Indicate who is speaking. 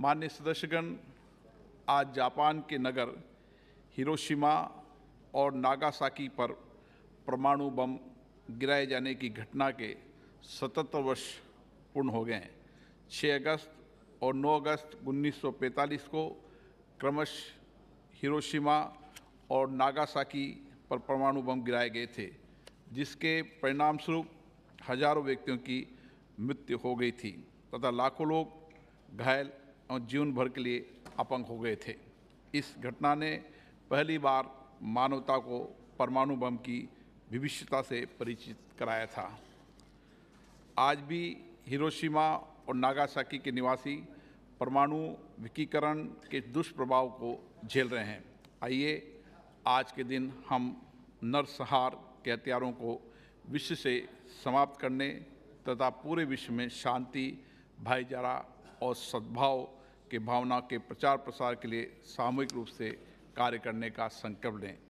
Speaker 1: मान्य सदस्यगण आज जापान के नगर हिरोशिमा और नागासाकी पर परमाणु बम गिराए जाने की घटना के सतहत्तर वर्ष पूर्ण हो गए हैं 6 अगस्त और 9 अगस्त 1945 को क्रमश हिरोशिमा और नागासाकी पर परमाणु बम गिराए गए थे जिसके परिणामस्वरूप हजारों व्यक्तियों की मृत्यु हो गई थी तथा लाखों लोग घायल और जीवन भर के लिए अपंग हो गए थे इस घटना ने पहली बार मानवता को परमाणु बम की विभिषता से परिचित कराया था आज भी हिरोशिमा और नागासाकी के निवासी परमाणु विकीकरण के दुष्प्रभाव को झेल रहे हैं आइए आज के दिन हम नरसहार के हथियारों को विश्व से समाप्त करने तथा पूरे विश्व में शांति भाईचारा और सद्भाव की भावना के प्रचार प्रसार के लिए सामूहिक रूप से कार्य करने का संकल्प लें